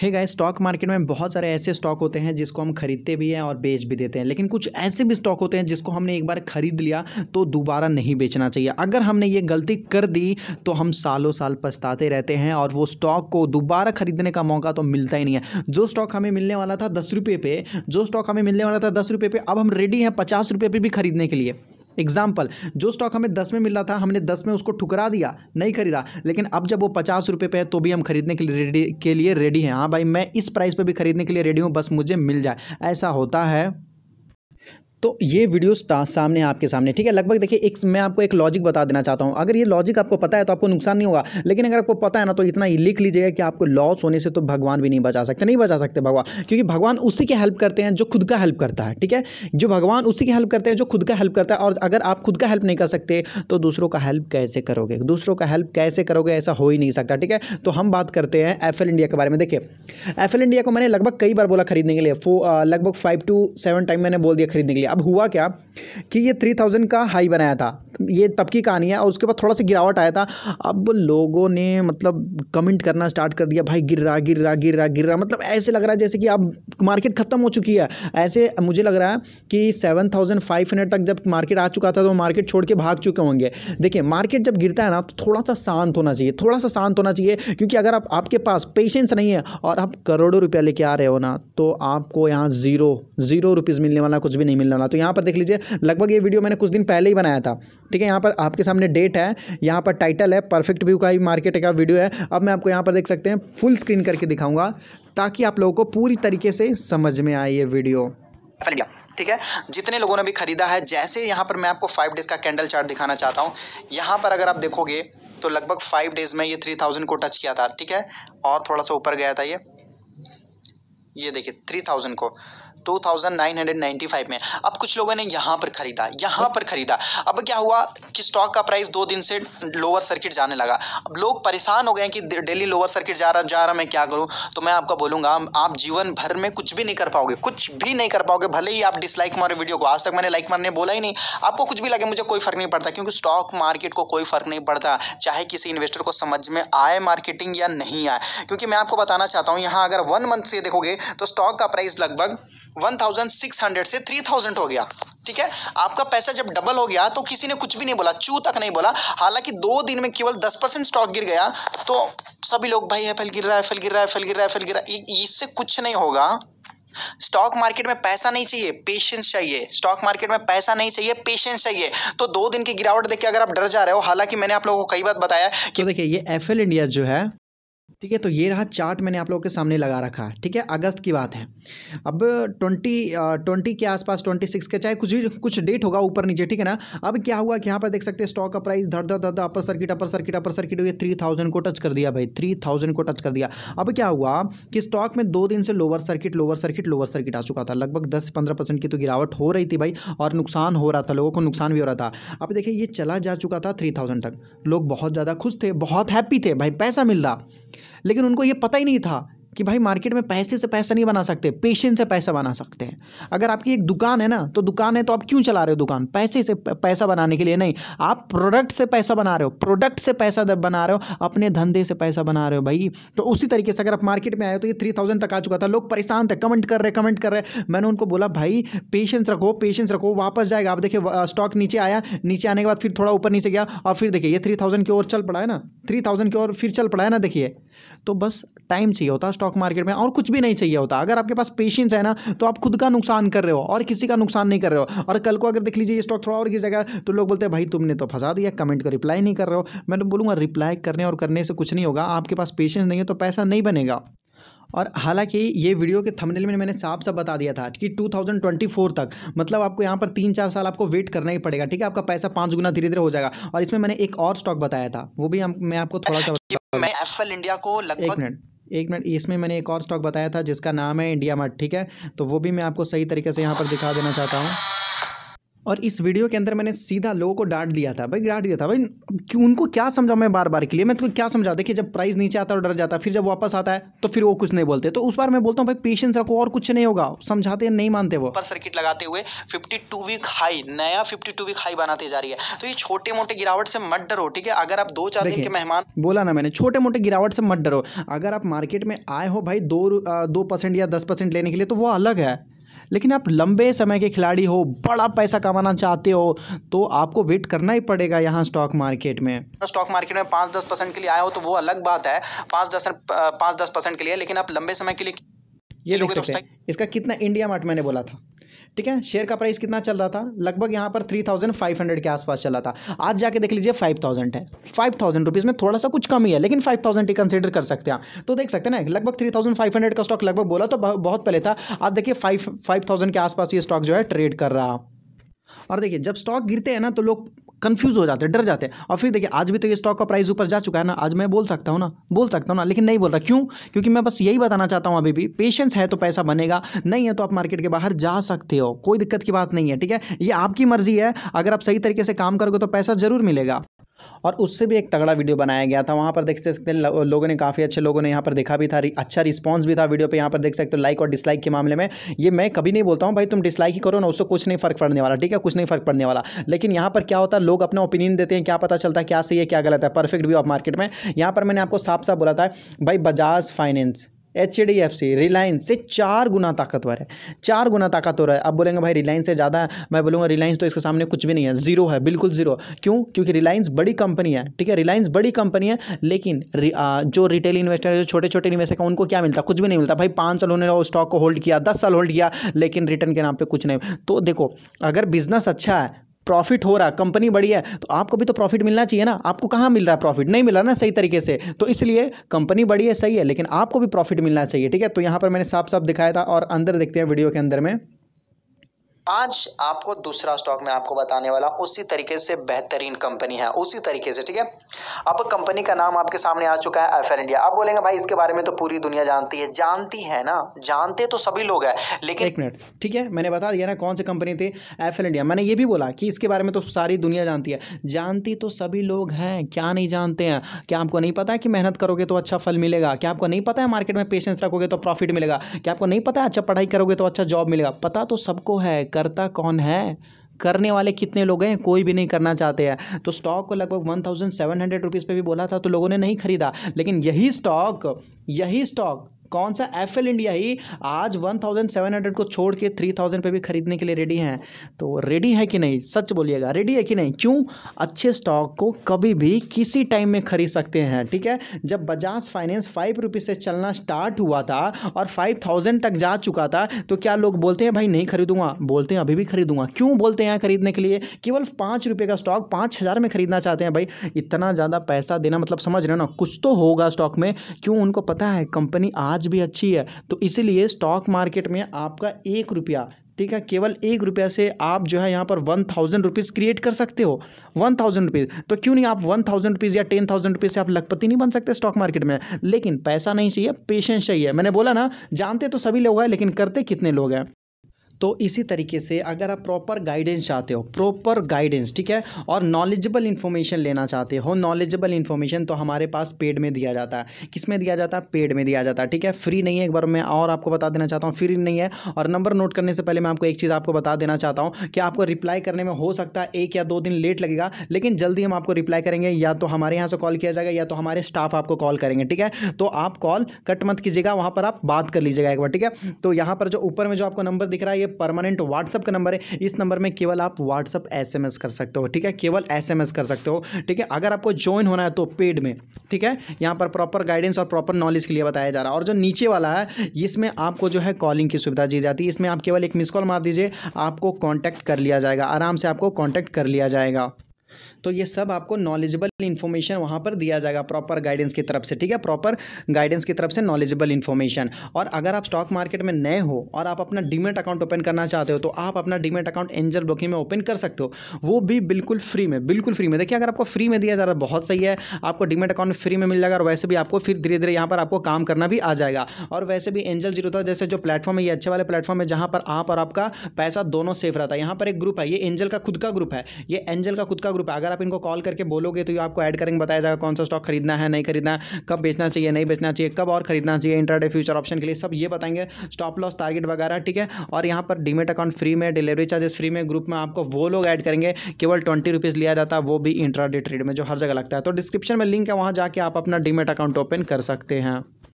hey guys stock market में बहुत सारे ऐसे स्टॉक होते हैं जिसको हम खरीदते भी हैं और बेच भी देते हैं लेकिन कुछ ऐसे भी स्टॉक होते हैं जिसको हमने एक बार खरीद लिया तो दोबारा नहीं बेचना चाहिए अगर हमने ये गलती कर दी तो हम सालों साल पछताते रहते हैं और वो स्टॉक को दोबारा खरीदने का मौका तो मिलता ही नहीं है जो स्टॉक हमें मिलने वाला था दस रुपये पे जो स्टॉक हमें मिलने वाला था दस रुपये पे अब हम रेडी हैं पचास रुपये पे भी खरीदने के लिए एग्जाम्पल जो स्टॉक हमें दस में मिल रहा था हमने दस में उसको ठुकरा दिया नहीं खरीदा लेकिन अब जब वो पचास रुपये पे है तो भी हम खरीदने के लिए रेडी के लिए रेडी हैं हाँ भाई मैं इस प्राइस पर भी खरीदने के लिए रेडी हूँ बस मुझे मिल जाए ऐसा होता है तो ये वीडियो सामने आपके सामने ठीक है लगभग देखिए एक मैं आपको एक लॉजिक बता देना चाहता हूँ अगर ये लॉजिक आपको पता है तो आपको नुकसान नहीं होगा लेकिन अगर आपको पता है ना तो इतना ही लिख लीजिएगा कि आपको लॉस होने से तो भगवान भी नहीं बचा सकते नहीं बचा सकते भगवान क्योंकि भगवान उसी की हेल्प करते हैं जो खुद का हेल्प करता है ठीक है जो भगवान उसी की हेल्प करते हैं जो खुद का हेल्प करता है और अगर आप खुद का हेल्प नहीं कर सकते तो दूसरों का हेल्प कैसे करोगे दूसरों का हेल्प कैसे करोगे ऐसा हो ही नहीं सकता ठीक है तो हम बात करते हैं एफ इंडिया के बारे में देखिए एफ इंडिया को मैंने लगभग कई बार बोला खरीदने के लिए लगभग फाइव टू सेवन टाइम मैंने बोल दिया खरीदने के लिए लिया अब हुआ क्या कि ये थ्री थाउजेंड का हाई बनाया था ये तब की कहानी है और उसके बाद थोड़ा सा गिरावट आया था अब लोगों ने मतलब कमेंट करना स्टार्ट कर दिया भाई गिर रहा गिर रहा गिर रहा गिर रहा मतलब ऐसे लग रहा है जैसे कि अब मार्केट ख़त्म हो चुकी है ऐसे मुझे लग रहा है कि सेवन थाउजेंड फाइव हंड्रेड तक जब मार्केट आ चुका था तो मार्केट छोड़ के भाग चुके होंगे देखिए मार्केट जब गिरता है ना तो थोड़ा सा शांत होना चाहिए थोड़ा सा शांत होना चाहिए क्योंकि अगर आप आपके पास पेशेंस नहीं है और आप करोड़ों रुपया लेके आ रहे हो ना तो आपको यहाँ ज़ीरो ज़ीरो रुपीज़ मिलने वाला कुछ भी नहीं मिलने बनाना तो यहाँ पर देख लीजिए लगभग ये वीडियो मैंने कुछ दिन पहले ही बनाया था ठीक है यहाँ पर आपके सामने डेट है यहाँ पर टाइटल है परफेक्ट व्यू का ही मार्केट का वीडियो है अब मैं आपको यहाँ पर देख सकते हैं फुल स्क्रीन करके दिखाऊंगा ताकि आप लोगों को पूरी तरीके से समझ में आए ये वीडियो ठीक है जितने लोगों ने भी खरीदा है जैसे यहाँ पर मैं आपको फाइव डेज़ का कैंडल चार्ट दिखाना चाहता हूँ यहाँ पर अगर आप देखोगे तो लगभग फाइव डेज़ में ये थ्री थाउजेंड को टच किया था ठीक है और थोड़ा सा ऊपर गया था ये ये देखिए थ्री थाउजेंड को 2995 में अब कुछ लोगों ने यहाँ पर ख़रीदा यहाँ पर ख़रीदा अब क्या हुआ कि स्टॉक का प्राइस दो दिन से लोअर सर्किट जाने लगा अब लोग परेशान हो गए कि डेली लोअर सर्किट जा रहा जा रहा मैं क्या करूँ तो मैं आपको बोलूँगा आप जीवन भर में कुछ भी नहीं कर पाओगे कुछ भी नहीं कर पाओगे भले ही आप डिसलाइक मारे वीडियो को आज तक मैंने लाइक मारने बोला ही नहीं आपको कुछ भी लगे मुझे कोई फ़र्क नहीं पड़ता क्योंकि स्टॉक मार्केट को कोई फ़र्क नहीं पड़ता चाहे किसी इन्वेस्टर को समझ में आए मार्केटिंग या नहीं आए क्योंकि मैं आपको बताना चाहता हूँ यहाँ अगर वन मंथ से देखोगे तो स्टॉक का प्राइस लगभग 1600 सिक्स हंड्रेड से थ्री थाउजेंड हो गया ठीक है आपका पैसा जब डबल हो गया तो किसी ने कुछ भी नहीं बोला चू तक नहीं बोला हालांकि दो दिन में केवल दस परसेंट स्टॉक गिर गया तो सभी लोग भाई एफ गिर रहा है एफ गिर रहा है एफ गिर रहा है एफ गिर रहा है इससे कुछ नहीं होगा स्टॉक मार्केट में पैसा नहीं चाहिए पेशेंस चाहिए स्टॉक मार्केट में पैसा नहीं चाहिए पेशेंस चाहिए तो दो दिन की गिरावट देखिए अगर आप डर जा रहे हो हालांकि मैंने आप लोगों को कई बार बताया कि तो देखिए ये एफ इंडिया जो है ठीक है तो ये रहा चार्ट मैंने आप लोगों के सामने लगा रखा है ठीक है अगस्त की बात है अब ट्वेंटी ट्वेंटी के आसपास ट्वेंटी सिक्स के चाहे कुछ भी कुछ डेट होगा ऊपर नीचे ठीक है ना अब क्या हुआ कि यहाँ पर देख सकते हैं स्टॉक का प्राइस धर धर धर upper circuit upper circuit upper circuit हुए थ्री थाउजेंड को टच कर दिया भाई थ्री थाउजेंड को टच कर दिया अब क्या हुआ कि स्टॉक में दो दिन से lower circuit lower circuit lower circuit आ चुका था लगभग दस पंद्रह परसेंट की तो गिरावट हो रही थी भाई और नुकसान हो रहा था लोगों को नुकसान भी हो रहा था अब देखिए ये चला जा चुका था थ्री थाउजेंड तक लोग बहुत ज़्यादा खुश थे बहुत हैप्पी थे भाई पैसा मिल रहा लेकिन उनको ये पता ही नहीं था कि भाई मार्केट में पैसे से पैसा नहीं बना सकते पेशेंस से पैसा बना सकते हैं अगर आपकी एक दुकान है ना तो दुकान है तो आप क्यों चला रहे हो दुकान पैसे से पैसा बनाने के लिए नहीं आप प्रोडक्ट से पैसा बना रहे हो प्रोडक्ट से पैसा बना रहे हो अपने धंधे से पैसा बना रहे हो भाई तो उसी तरीके से अगर आप मार्केट में आए तो ये थ्री थाउजेंड तक आ चुका था लोग परेशान थे कमेंट कर रहे कमेंट कर रहे मैंने उनको बोला भाई पेशेंस रखो पेशेंस रखो वापस जाएगा आप देखिए स्टॉक नीचे आया नीचे आने के बाद फिर थोड़ा ऊपर नीचे गया और फिर देखिए ये थ्री थाउजेंड की ओर चल पड़ा है ना थ्री थाउजेंड की ओर फिर चल पड़ा है ना देखिए तो बस टाइम चाहिए होता है स्टॉक मार्केट में और कुछ भी नहीं चाहिए होता अगर आपके पास पेशेंस है ना तो आप खुद का नुकसान कर रहे हो और किसी का नुकसान नहीं कर रहे हो और कल को अगर देख लीजिए ये स्टॉक थोड़ा और गिर तो लोग बोलते हैं भाई तुमने तो फंसा दिया कमेंट का रिप्लाई नहीं कर रहे हो मैं तो बोलूँगा रिप्लाई करने और करने से कुछ नहीं होगा आपके पास पेशेंस नहीं है तो पैसा नहीं बनेगा और हालांकि ये वीडियो के थंबनेल में मैंने साफ साफ बता दिया था कि 2024 तक मतलब आपको यहाँ पर तीन चार साल आपको वेट करना ही पड़ेगा ठीक है आपका पैसा पाँच गुना धीरे धीरे हो जाएगा और इसमें मैंने एक और स्टॉक बताया था वो भी हम मैं आपको थोड़ा सा मैं एफएल इंडिया को लगभग एक मिनट एक मिनट इसमें मैंने एक और स्टॉक बताया था जिसका नाम है इंडिया मार्ट ठीक है तो वो भी मैं आपको सही तरीके से यहाँ पर दिखा देना चाहता हूँ और इस वीडियो के अंदर मैंने सीधा लोगों को डांट दिया था भाई डांट दिया था भाई क्यों उनको क्या समझा मैं बार बार के लिए मैं तो क्या समझा देखिए जब प्राइस नीचे आता है और डर जाता है फिर जब वापस आता है तो फिर वो कुछ नहीं बोलते तो उस बार मैं बोलता हूँ भाई पेशेंस रखो और कुछ नहीं होगा समझाते नहीं मानते वो पर सर्किट लगाते हुए फिफ्टी वीक हाई नया फिफ्टी वीक हाई बनाती जा रही है तो ये छोटे मोटे गिरावट से मत डरो ठीक है अगर आप दो चार दिन के मेहमान बोला ना मैंने छोटे मोटे गिरावट से मत डरो अगर आप मार्केट में आए हो भाई दो दो परसेंट या दस परसेंट लेने के लिए तो वो अलग है लेकिन आप लंबे समय के खिलाड़ी हो बड़ा पैसा कमाना चाहते हो तो आपको वेट करना ही पड़ेगा यहाँ स्टॉक मार्केट में स्टॉक मार्केट में पाँच दस परसेंट के लिए आया हो तो वो अलग बात है पाँच दस पाँच दस परसेंट के लिए लेकिन आप लंबे समय के लिए ये देख तो सकते हैं इसका कितना इंडिया मार्ट मैंने बोला था ठीक है शेयर का प्राइस कितना चल रहा था लगभग यहाँ पर थ्री थाउजेंड फाइव हंड्रेड के आसपास चला था आज जाके देख लीजिए फाइव थाउजेंड है फाइव थाउजेंड रुपीज़ में थोड़ा सा कुछ कम ही है लेकिन फाइव थाउजेंड ही कंसिडर कर सकते हैं तो देख सकते हैं ना लगभग थ्री थाउजेंड फाइव हंड्रेड का स्टॉक लगभग बोला तो बहुत पहले था आज देखिए फाइव फाइव थाउजेंड के आसपास ये स्टॉक जो है ट्रेड कर रहा और देखिए जब स्टॉक गिरते हैं ना तो लोग कन्फ्यूज हो जाते हैं डर जाते हैं और फिर देखिए आज भी तो ये स्टॉक का प्राइस ऊपर जा चुका है ना आज मैं बोल सकता हूँ ना बोल सकता हूँ ना लेकिन नहीं बोल रहा क्यों क्योंकि मैं बस यही बताना चाहता हूँ अभी भी पेशेंस है तो पैसा बनेगा नहीं है तो आप मार्केट के बाहर जा सकते हो कोई दिक्कत की बात नहीं है ठीक है ये आपकी मर्जी है अगर आप सही तरीके से काम करोगे तो पैसा जरूर मिलेगा और उससे भी एक तगड़ा वीडियो बनाया गया था वहाँ पर देख सकते हैं लोगों ने काफ़ी अच्छे लोगों ने यहाँ पर देखा भी था अच्छा रिस्पांस भी था वीडियो पे यहाँ पर देख सकते हो लाइक और डिसलाइक के मामले में ये मैं कभी नहीं बोलता हूँ भाई तुम डिसलाइक ही करो ना उससे कुछ नहीं फर्क पड़ने वाला ठीक है कुछ नहीं फर्क पड़ने वाला लेकिन यहाँ पर क्या होता है लोग अपना ओपिनियन देते हैं क्या पता चलता है क्या सही है क्या गलत है परफेक्ट व्यू ऑफ मार्केट में यहाँ पर मैंने आपको साफ साफ बोला था भाई Bajaj finance H D F C Reliance से चार गुना ताकतवर है चार गुना ताकतवर है अब बोलेंगे भाई रिलायंस से ज़्यादा है मैं बोलूँगा रिलायंस तो इसके सामने कुछ भी नहीं है जीरो है बिल्कुल जीरो क्यों क्योंकि रिलायंस बड़ी कंपनी है ठीक है रिलायंस बड़ी कंपनी है लेकिन जो रिटेल इन्वेस्टर है जो छोटे छोटे निवेशक हैं उनको क्या मिलता कुछ भी नहीं मिलता भाई पाँच साल उन्होंने स्टॉक को होल्ड किया दस साल होल्ड किया लेकिन रिटर्न के नाम पर कुछ नहीं तो देखो अगर बिजनेस अच्छा है प्रॉफिट हो रहा कंपनी बड़ी है तो आपको भी तो प्रॉफिट मिलना चाहिए ना आपको कहाँ मिल रहा है प्रॉफिट नहीं मिल रहा ना सही तरीके से तो इसलिए कंपनी बड़ी है सही है लेकिन आपको भी प्रॉफिट मिलना चाहिए ठीक है तो यहाँ पर मैंने साफ साफ दिखाया था और अंदर देखते हैं वीडियो के अंदर में आज आपको दूसरा स्टॉक मैं आपको बताने वाला हूँ उसी तरीके से बेहतरीन कंपनी है उसी तरीके से ठीक है अब कंपनी का नाम आपके सामने आ चुका है एफ एल इंडिया आप बोलेंगे भाई इसके बारे में तो पूरी दुनिया जानती है जानती है ना जानते तो सभी लोग हैं लेकिन एक मिनट ठीक है मैंने बता दिया ना कौन सी कंपनी थी एफ एल इंडिया मैंने ये भी बोला कि इसके बारे में तो सारी दुनिया जानती है जानती तो सभी लोग हैं क्या नहीं जानते हैं क्या आपको नहीं पता है कि मेहनत करोगे तो अच्छा फल मिलेगा क्या आपको नहीं पता है मार्केट में पेशेंस रखोगे तो प्रॉफिट मिलेगा क्या आपको नहीं पता है अच्छा पढ़ाई करोगे तो अच्छा जॉब मिलेगा पता तो सबको है करता कौन है करने वाले कितने लोग हैं कोई भी नहीं करना चाहते हैं तो स्टॉक को लगभग one thousand seven hundred rupees पर भी बोला था तो लोगों ने नहीं खरीदा लेकिन यही स्टॉक यही स्टॉक कौन सा एल इंडिया ही आज 1700 को छोड़ के 3000 पे भी खरीदने के लिए रेडी हैं तो रेडी है कि नहीं सच बोलिएगा रेडी है कि नहीं क्यों अच्छे स्टॉक को कभी भी किसी टाइम में खरीद सकते हैं ठीक है जब बजाज फाइनेंस फाइव रुपीज़ से चलना स्टार्ट हुआ था और फाइव थाउजेंड तक जा चुका था तो क्या लोग बोलते हैं भाई नहीं खरीदूंगा बोलते हैं अभी भी खरीदूंगा क्यों बोलते हैं खरीदने के लिए केवल पाँच का स्टॉक पाँच हज़ार में खरीदना चाहते हैं भाई इतना ज़्यादा पैसा देना मतलब समझ रहे ना कुछ तो होगा स्टॉक में क्यों उनको पता है कंपनी आज आज भी अच्छी है तो इसीलिए स्टॉक मार्केट में आपका एक रुपया ठीक है केवल एक रुपया से आप जो है यहाँ पर वन थाउजेंड रुपीज़ क्रिएट कर सकते हो वन थाउजेंड रुपीज़ तो क्यों नहीं आप वन थाउजेंड रुपीज़ या टेन थाउजेंड रुपीज़ से आप लखपति नहीं बन सकते स्टॉक मार्केट में लेकिन पैसा नहीं चाहिए पेशेंस चाहिए मैंने बोला ना जानते तो सभी लोग हैं लेकिन करते कितने लोग हैं तो इसी तरीके से अगर आप प्रॉपर गाइडेंस चाहते हो प्रॉपर गाइडेंस ठीक है और नॉलेजेबल इन्फॉर्मेशन लेना चाहते हो नॉलेजेबल इन्फॉर्मेशन तो हमारे पास पेड में दिया जाता है किस में दिया जाता है पेड में दिया जाता है ठीक है फ्री नहीं है एक बार मैं और आपको बता देना चाहता हूँ फ्री नहीं है और नंबर नोट करने से पहले मैं आपको एक चीज़ आपको बता देना चाहता हूँ कि आपको रिप्लाई करने में हो सकता है एक या दो दिन लेट लगेगा लेकिन जल्दी हम आपको रिप्लाई करेंगे या तो हमारे यहाँ से कॉल किया जाएगा या तो हमारे स्टाफ आपको कॉल करेंगे ठीक है तो आप कॉल कट मत कीजिएगा वहाँ पर आप बात कर लीजिएगा एक बार ठीक है तो यहाँ पर जो ऊपर में जो आपको नंबर दिख रहा है ये परमानेंट व्हाट्सअप का नंबर है इस नंबर में केवल आप व्हाट्सअप एस कर सकते हो ठीक है केवल एस कर सकते हो ठीक है अगर आपको ज्वाइन होना है तो पेड में ठीक है यहाँ पर प्रॉपर गाइडेंस और प्रॉपर नॉलेज के लिए बताया जा रहा है और जो नीचे वाला है इसमें आपको जो है कॉलिंग की सुविधा दी जाती है इसमें आप केवल एक मिस कॉल मार दीजिए आपको कॉन्टैक्ट कर लिया जाएगा आराम से आपको कॉन्टैक्ट कर लिया जाएगा तो ये सब आपको नॉलेजेबल इन्फॉर्मेशन वहाँ पर दिया जाएगा प्रॉपर गाइडेंस की तरफ से ठीक है प्रॉपर गाइडेंस की तरफ से नॉलेजेबल इन्फॉर्मेशन और अगर आप स्टॉक मार्केट में नए हो और आप अपना डीमेट अकाउंट ओपन करना चाहते हो तो आप अपना डीमेट अकाउंट एंजल ब्रोकिंग में ओपन कर सकते हो वो भी बिल्कुल फ्री में बिल्कुल फ्री में देखिए अगर आपको फ्री में दिया जा रहा है बहुत सही है आपको डीमेट अकाउंट फ्री में मिल जाएगा और वैसे भी आपको फिर धीरे धीरे यहाँ पर आपको काम करना भी आ जाएगा और वैसे भी एंजल जीरो था जैसे जो प्लेटफॉर्म है ये अच्छे वाले प्लेटफॉर्म है जहाँ पर आप और आपका पैसा दोनों सेफ रहता है यहाँ पर एक ग्रुप है ये एंजल का खुद का ग्रुप है ये एंजल का खुद का ग्रुप है अगर आप इनको कॉल करके बोलोगे तो ये आपको ऐड करेंगे बताया जाएगा कौन सा स्टॉक खरीदना है नहीं खरीदना कब बेचना चाहिए नहीं बेचना चाहिए कब और खरीदना चाहिए इंट्राडे फ्यूचर ऑप्शन के लिए सब ये बताएंगे स्टॉप लॉस टारगेट वगैरह ठीक है और यहाँ पर डीमेट अकाउंट फ्री में डिलीवरी चार्जेस फ्री में ग्रुप में आपको वो लोग ऐड करेंगे केवल ट्वेंटी रुपीज़ लिया जाता है वो भी इंट्राडे ट्रेड में जो हर जगह लगता है तो डिस्क्रिप्शन में लिंक है वहाँ जाके आप अपना डीमेट अकाउंट ओपन कर सकते हैं